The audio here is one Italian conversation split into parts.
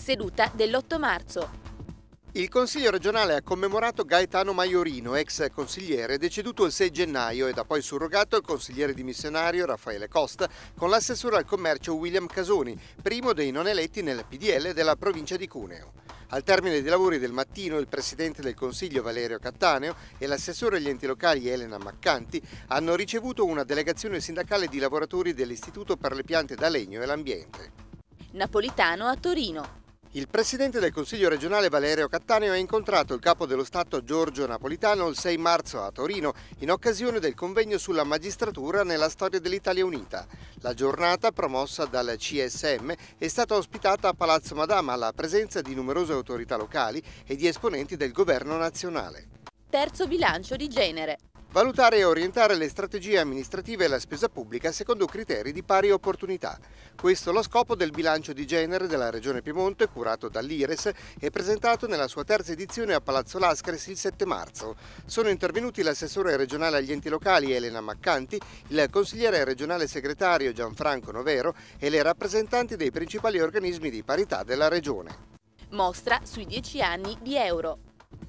seduta dell'8 marzo. Il Consiglio regionale ha commemorato Gaetano Maiorino, ex consigliere, deceduto il 6 gennaio ed ha poi surrogato il consigliere dimissionario Raffaele Costa con l'assessore al commercio William Casoni, primo dei non eletti nel PDL della provincia di Cuneo. Al termine dei lavori del mattino il Presidente del Consiglio Valerio Cattaneo e l'assessore agli enti locali Elena Maccanti hanno ricevuto una delegazione sindacale di lavoratori dell'Istituto per le piante da legno e l'ambiente. Napolitano a Torino. Il presidente del Consiglio regionale Valerio Cattaneo ha incontrato il capo dello Stato Giorgio Napolitano il 6 marzo a Torino in occasione del convegno sulla magistratura nella storia dell'Italia Unita. La giornata, promossa dal CSM, è stata ospitata a Palazzo Madama alla presenza di numerose autorità locali e di esponenti del governo nazionale. Terzo bilancio di genere. Valutare e orientare le strategie amministrative e la spesa pubblica secondo criteri di pari opportunità. Questo è lo scopo del bilancio di genere della Regione Piemonte curato dall'IRES e presentato nella sua terza edizione a Palazzo Lascaris il 7 marzo. Sono intervenuti l'assessore regionale agli enti locali Elena Maccanti, il consigliere regionale segretario Gianfranco Novero e le rappresentanti dei principali organismi di parità della Regione. Mostra sui 10 anni di euro.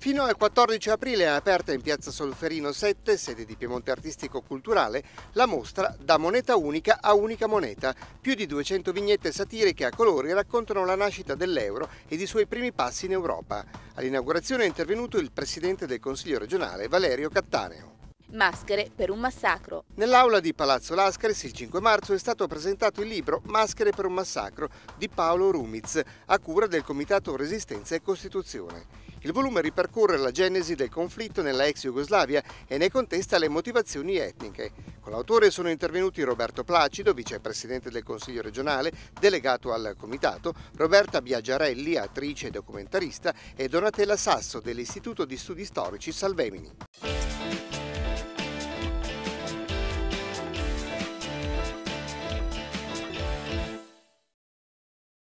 Fino al 14 aprile è aperta in piazza Solferino 7, sede di Piemonte Artistico Culturale, la mostra Da moneta unica a unica moneta. Più di 200 vignette satiriche a colori raccontano la nascita dell'euro ed i suoi primi passi in Europa. All'inaugurazione è intervenuto il presidente del Consiglio regionale Valerio Cattaneo. Maschere per un massacro. Nell'aula di Palazzo Lascaris il 5 marzo è stato presentato il libro Maschere per un massacro di Paolo Rumiz, a cura del Comitato Resistenza e Costituzione. Il volume ripercorre la genesi del conflitto nella ex Jugoslavia e ne contesta le motivazioni etniche. Con l'autore sono intervenuti Roberto Placido, vicepresidente del Consiglio regionale, delegato al Comitato, Roberta Biaggiarelli, attrice e documentarista, e Donatella Sasso dell'Istituto di Studi Storici Salvemini.